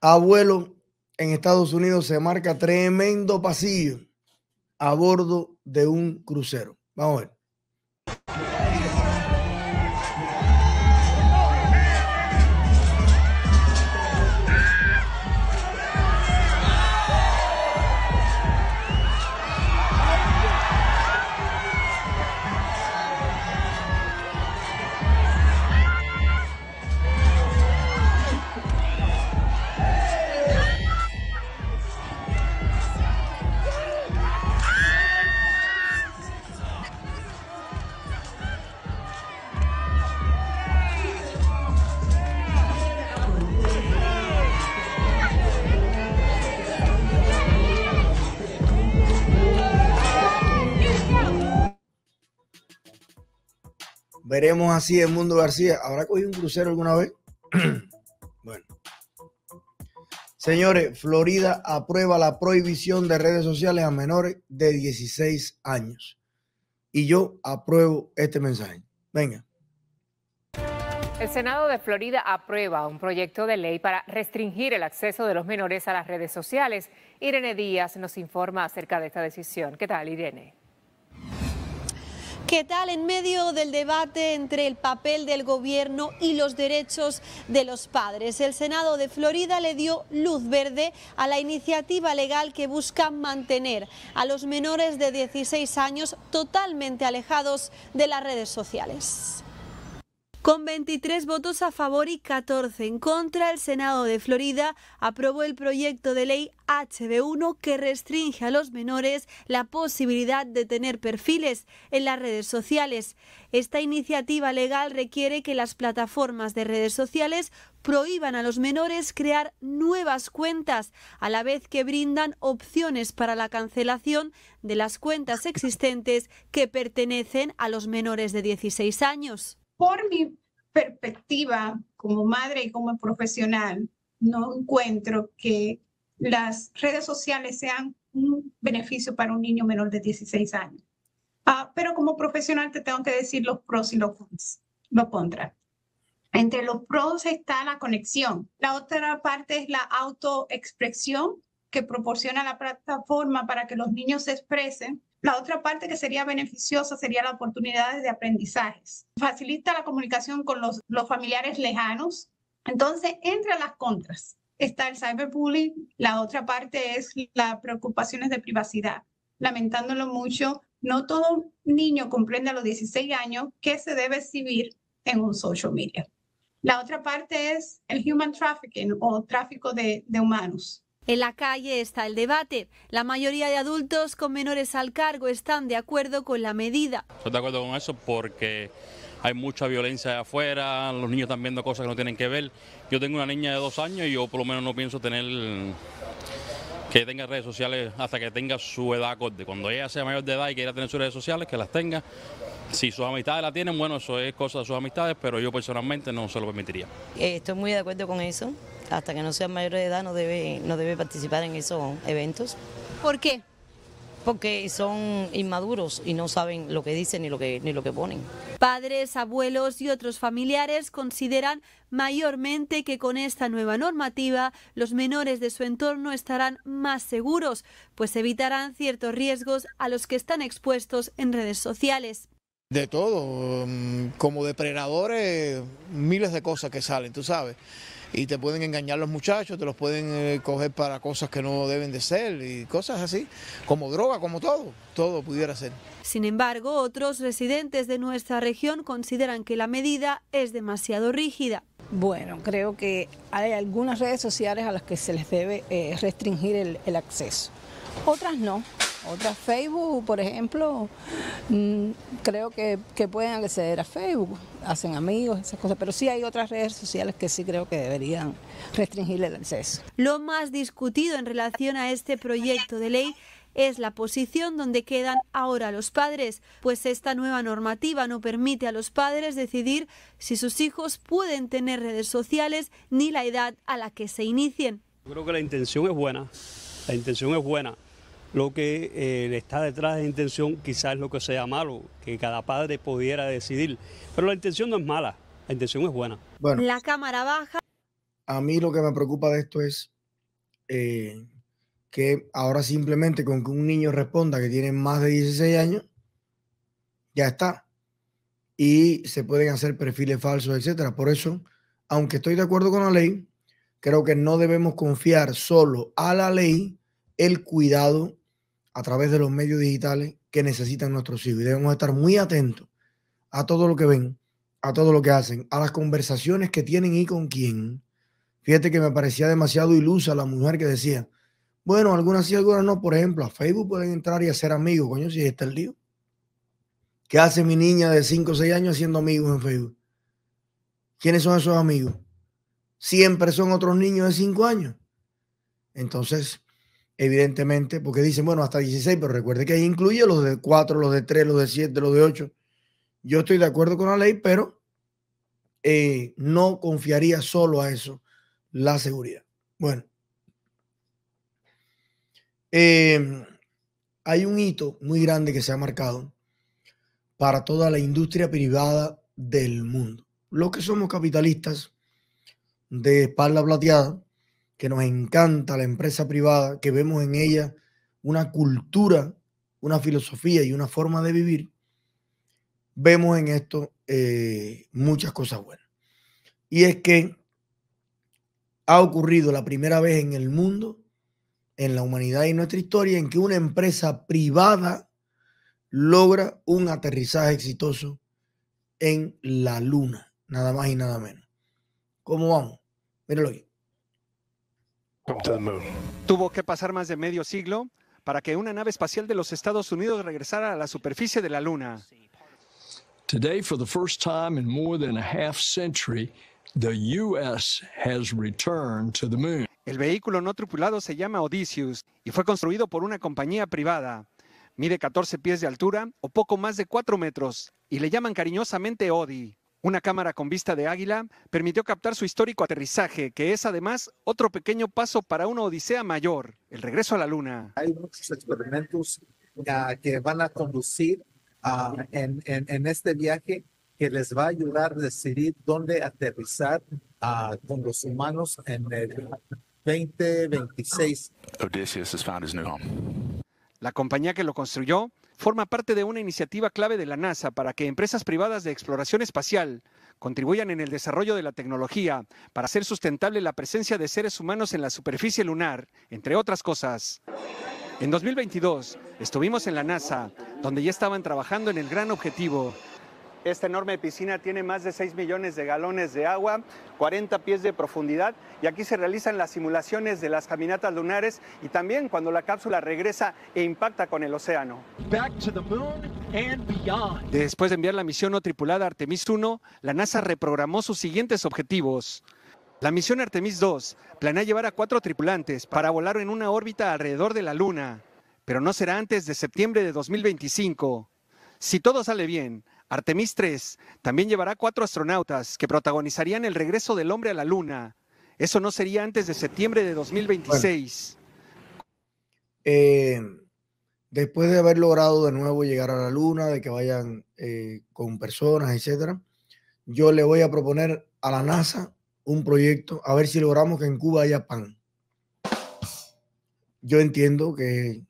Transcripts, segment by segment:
Abuelo, en Estados Unidos se marca tremendo pasillo a bordo de un crucero. Vamos a ver. veremos así el mundo García. ¿Habrá cogido un crucero alguna vez? bueno. Señores, Florida aprueba la prohibición de redes sociales a menores de 16 años. Y yo apruebo este mensaje. Venga. El Senado de Florida aprueba un proyecto de ley para restringir el acceso de los menores a las redes sociales. Irene Díaz nos informa acerca de esta decisión. ¿Qué tal, Irene? ¿Qué tal? En medio del debate entre el papel del gobierno y los derechos de los padres, el Senado de Florida le dio luz verde a la iniciativa legal que busca mantener a los menores de 16 años totalmente alejados de las redes sociales. Con 23 votos a favor y 14 en contra, el Senado de Florida aprobó el proyecto de ley HB1 que restringe a los menores la posibilidad de tener perfiles en las redes sociales. Esta iniciativa legal requiere que las plataformas de redes sociales prohíban a los menores crear nuevas cuentas, a la vez que brindan opciones para la cancelación de las cuentas existentes que pertenecen a los menores de 16 años por mi perspectiva como madre y como profesional, no encuentro que las redes sociales sean un beneficio para un niño menor de 16 años. Ah, pero como profesional te tengo que decir los pros y los cons, los contras. Entre los pros está la conexión. La otra parte es la autoexpresión que proporciona la plataforma para que los niños se expresen. La otra parte que sería beneficiosa sería las oportunidades de aprendizajes. Facilita la comunicación con los, familiares lejanos. Entonces, entre las contras está el cyberbullying, la otra parte es las preocupaciones de privacidad. Lamentándolo mucho, no todo niño comprende a los 16 años qué se debe exhibir en un social media. La otra parte es el human trafficking o tráfico de humanos. En la calle está el debate. La mayoría de adultos con menores al cargo están de acuerdo con la medida. Estoy de acuerdo con eso porque hay mucha violencia afuera, los niños están viendo cosas que no tienen que ver. Yo tengo una niña de dos años y yo por lo menos no pienso tener que tenga redes sociales hasta que tenga su edad acorde. Cuando ella sea mayor de edad y quiera tener sus redes sociales, que las tenga. Si sus amistades la tienen, bueno, eso es cosa de sus amistades, pero yo personalmente no se lo permitiría. Eh, estoy muy de acuerdo con eso hasta que no sean mayores de edad no debe, no debe participar en esos eventos. ¿Por qué? porque son inmaduros y no saben lo que dicen ni lo que, ni lo que ponen. Padres, abuelos y otros familiares consideran mayormente que con esta nueva normativa los menores de su entorno estarán más seguros, pues evitarán ciertos riesgos a los que están expuestos en redes sociales. De todo, mm, como depredadores, miles de cosas que salen, tú sabes y te pueden engañar los muchachos, te los pueden eh, coger para cosas que no deben de ser y cosas así, como droga, como todo, todo pudiera ser. Sin embargo, otros residentes de nuestra región consideran que la medida es demasiado rígida. Bueno, creo que hay algunas redes sociales a las que se les debe eh, restringir el acceso, otras no, otras Facebook, por ejemplo, mm, creo que, que, pueden acceder a Facebook, hacen amigos, esas cosas, pero sí hay otras redes sociales que sí creo que deberían restringir el acceso. Lo más discutido en relación a este proyecto de ley es la posición donde quedan ahora los padres, pues esta nueva normativa no permite a los padres decidir si sus hijos pueden tener redes sociales ni la edad a la que se inicien. Yo creo que la intención es buena, la intención es buena, lo que eh, está detrás de la intención quizás es lo que sea malo, que cada padre pudiera decidir. Pero la intención no es mala, la intención es buena. Bueno, la cámara baja. A mí lo que me preocupa de esto es eh, que ahora simplemente con que un niño responda que tiene más de 16 años, ya está. Y se pueden hacer perfiles falsos, etcétera. Por eso, aunque estoy de acuerdo con la ley, creo que no debemos confiar solo a la ley el cuidado a través de los medios digitales que necesitan nuestros hijos. Y debemos estar muy atentos a todo lo que ven, a todo lo que hacen, a las conversaciones que tienen y con quién. Fíjate que me parecía demasiado ilusa la mujer que decía, bueno, algunas sí, algunas no. Por ejemplo, a Facebook pueden entrar y hacer amigos. Coño, si está el lío. ¿Qué hace mi niña de 5 o 6 años haciendo amigos en Facebook? ¿Quiénes son esos amigos? Siempre son otros niños de 5 años. Entonces, evidentemente, porque dicen, bueno, hasta 16, pero recuerde que ahí incluye los de 4, los de 3, los de 7, los de 8. Yo estoy de acuerdo con la ley, pero eh, no confiaría solo a eso la seguridad. Bueno, em, hay un hito muy grande que se ha marcado para toda la industria privada del mundo. Los que somos capitalistas de espalda plateada, que nos encanta la empresa privada, que vemos en ella una cultura, una filosofía y una forma de vivir, vemos en esto eh, muchas cosas buenas. Y es que ha ocurrido la primera vez en el mundo, en la humanidad y en nuestra historia, en que una empresa privada logra un aterrizaje exitoso en la luna, nada más y nada menos. ¿Cómo vamos? Míralo aquí. Tuvo que pasar más de medio siglo para que una nave espacial de los Estados Unidos regresara a la superficie de la Luna. El vehículo no tripulado se llama Odysseus y fue construido por una compañía privada. Mide 14 pies de altura o poco más de 4 metros y le llaman cariñosamente Odie. Una cámara con vista de águila permitió captar su histórico aterrizaje, que es además otro pequeño paso para una odisea mayor, el regreso a la Luna. Hay muchos experimentos que van a conducir ah, en, este viaje que les va a ayudar a decidir dónde aterrizar ah, con los humanos en el 2026. Odysseus has found his new home. La compañía que lo construyó forma parte de una iniciativa clave de la NASA para que empresas privadas de exploración espacial contribuyan en el desarrollo de la tecnología para hacer sustentable la presencia de seres humanos en la superficie lunar, entre otras cosas. En 2022 estuvimos en la NASA, donde ya estaban trabajando en el gran objetivo esta enorme piscina tiene más de 6 millones de galones de agua, 40 pies de profundidad y aquí se realizan las simulaciones de las caminatas lunares y también cuando la cápsula regresa e impacta con el océano. Después de enviar la misión no tripulada Artemis 1, la NASA reprogramó sus siguientes objetivos. La misión Artemis 2 planea llevar a cuatro tripulantes para volar en una órbita alrededor de la Luna, pero no será antes de septiembre de 2025. Si todo sale bien, Artemis 3 también llevará cuatro astronautas que protagonizarían el regreso del hombre a la Luna. Eso no sería antes de septiembre de 2026. Eh, después de haber logrado de nuevo llegar a la Luna, de que vayan eh, con personas, etcétera, yo le voy a proponer a la NASA un proyecto a ver si logramos que en Cuba haya pan. Yo entiendo que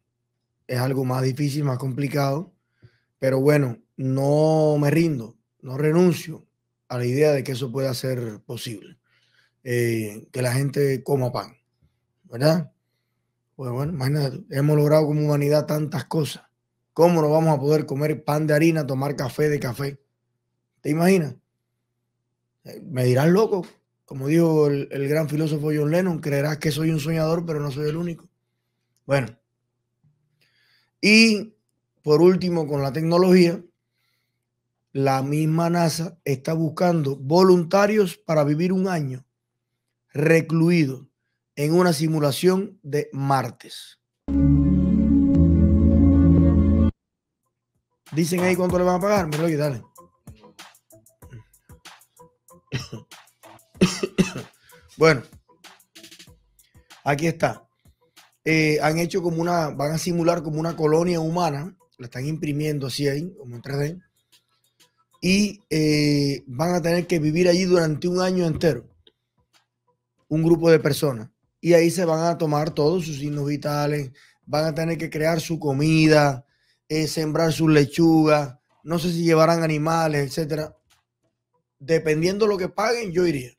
es algo más difícil, más complicado, pero bueno, no me rindo, no renuncio a la idea de que eso pueda ser posible, eh, que la gente coma pan, ¿verdad? Pues bueno, imagínate, hemos logrado como humanidad tantas cosas. ¿Cómo no vamos a poder comer pan de harina, tomar café de café? ¿Te imaginas? Eh, me dirás loco, como dijo el gran filósofo John Lennon, creerás que soy un soñador, pero no soy el único. Bueno, y por último, con la tecnología, la misma NASA está buscando voluntarios para vivir un año recluido en una simulación de martes. Dicen ahí cuánto le van a pagar. me dale. Bueno, aquí está. Eh, han hecho como una, van a simular como una colonia humana. La están imprimiendo así ahí, como en 3D y eh, van a tener que vivir allí durante un año entero, un grupo de personas. Y ahí se van a tomar todos sus signos vitales, van a tener que crear su comida, eh, sembrar sus lechugas, no sé si llevarán animales, etc. Dependiendo lo que paguen, yo iría.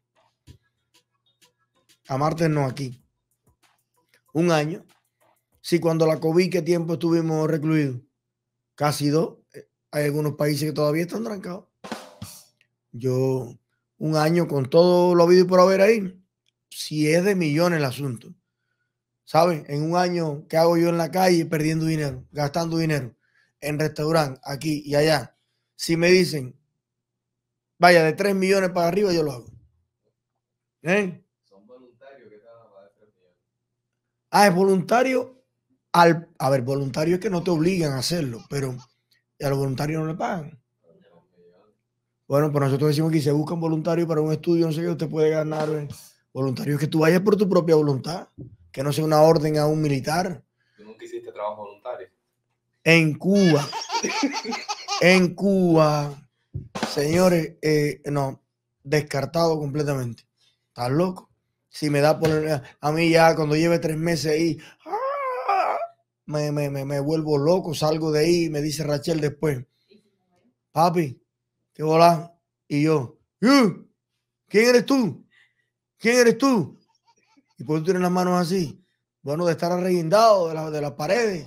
A Marte no aquí. Un año. Si sí, cuando la COVID, ¿qué tiempo estuvimos recluidos? Casi dos. Hay algunos países que todavía están trancados. Yo, un año con todo lo habido y por haber ahí, si es de millones el asunto. ¿Sabes? En un año, ¿qué hago yo en la calle perdiendo dinero, gastando dinero? En restaurante, aquí y allá. Si me dicen, vaya, de 3 millones para arriba, yo lo hago. ¿Eh? Son voluntarios que están a 3 millones. Ah, es voluntario. Al, a ver, voluntario es que no te obligan a hacerlo, pero y a los voluntarios no le pagan. Bueno, pero nosotros decimos que si se buscan voluntarios para un estudio, no sé qué, usted puede ganar eh. voluntarios que tú vayas por tu propia voluntad, que no sea una orden a un militar. ¿Tú nunca hiciste trabajo voluntario? En Cuba, en Cuba, señores, eh, no, descartado completamente. ¿Estás loco? Si me da por... A mí ya cuando lleve tres meses ahí, me, me, vuelvo loco, salgo de ahí, me dice Rachel después, papi, ¿qué hola? Y yo, ¿quién eres tú? ¿Quién eres tú? ¿Y puedo qué tienes las manos así? Bueno, de estar arreglado de, de las paredes.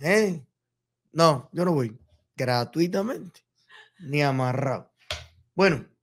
¿Eh? No, yo no voy. Gratuitamente. Ni amarrado. Bueno.